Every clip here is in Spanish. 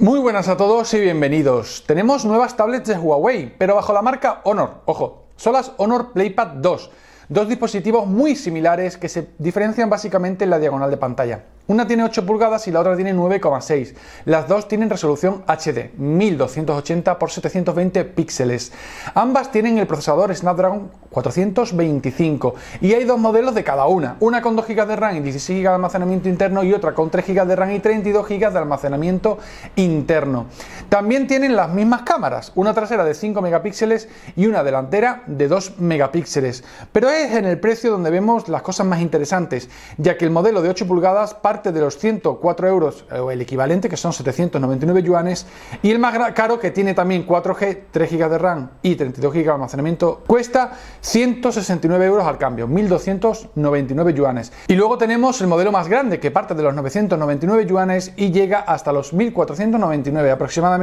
Muy buenas a todos y bienvenidos. Tenemos nuevas tablets de Huawei, pero bajo la marca Honor. Ojo, son las Honor PlayPad 2, dos dispositivos muy similares que se diferencian básicamente en la diagonal de pantalla. Una tiene 8 pulgadas y la otra tiene 9,6. Las dos tienen resolución HD, 1280 x 720 píxeles. Ambas tienen el procesador Snapdragon 425 y hay dos modelos de cada una, una con 2 GB de RAM y 16 GB de almacenamiento interno y otra con 3 GB de RAM y 32 GB de almacenamiento interno. También tienen las mismas cámaras, una trasera de 5 megapíxeles y una delantera de 2 megapíxeles. Pero es en el precio donde vemos las cosas más interesantes, ya que el modelo de 8 pulgadas parte de los 104 euros, o el equivalente que son 799 yuanes, y el más caro que tiene también 4G, 3 GB de RAM y 32 GB de almacenamiento, cuesta 169 euros al cambio, 1.299 yuanes. Y luego tenemos el modelo más grande que parte de los 999 yuanes y llega hasta los 1.499 aproximadamente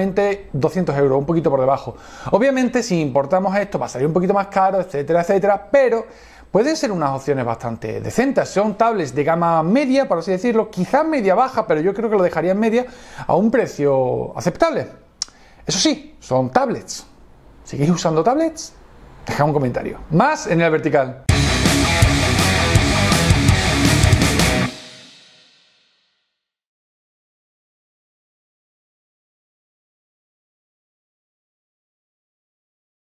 200 euros, un poquito por debajo. Obviamente, si importamos esto, va a salir un poquito más caro, etcétera, etcétera, pero pueden ser unas opciones bastante decentes. Son tablets de gama media, por así decirlo, quizás media baja, pero yo creo que lo dejaría en media a un precio aceptable. Eso sí, son tablets. ¿Seguís usando tablets? Deja un comentario. Más en el vertical.